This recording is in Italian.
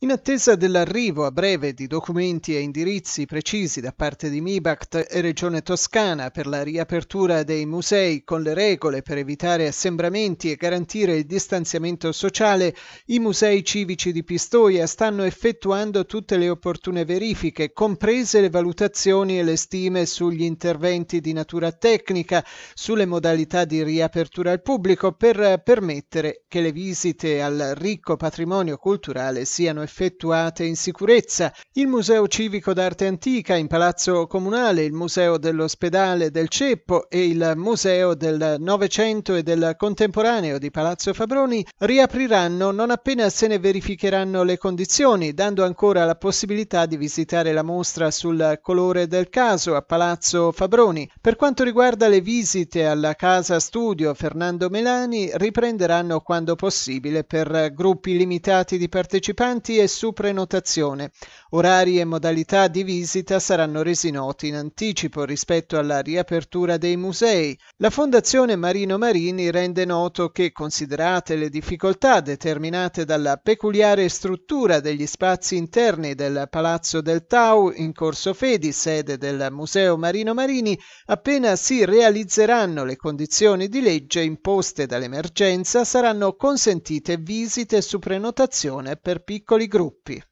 In attesa dell'arrivo a breve di documenti e indirizzi precisi da parte di Mibact e Regione Toscana per la riapertura dei musei con le regole per evitare assembramenti e garantire il distanziamento sociale, i musei civici di Pistoia stanno effettuando tutte le opportune verifiche, comprese le valutazioni e le stime sugli interventi di natura tecnica, sulle modalità di riapertura al pubblico per permettere che le visite al ricco patrimonio culturale siano effettuate in sicurezza, il Museo Civico d'Arte Antica in Palazzo Comunale, il Museo dell'Ospedale del Ceppo e il Museo del Novecento e del Contemporaneo di Palazzo Fabroni riapriranno non appena se ne verificheranno le condizioni, dando ancora la possibilità di visitare la mostra sul colore del caso a Palazzo Fabroni. Per quanto riguarda le visite alla casa studio Fernando Melani, riprenderanno quando possibile per gruppi limitati di partecipanti e su prenotazione. Orari e modalità di visita saranno resi noti in anticipo rispetto alla riapertura dei musei. La Fondazione Marino Marini rende noto che, considerate le difficoltà determinate dalla peculiare struttura degli spazi interni del Palazzo del Tau in Corso Fedi, sede del Museo Marino Marini, appena si realizzeranno le condizioni di legge imposte dall'emergenza, saranno consentite visite su prenotazione per piccoli gruppi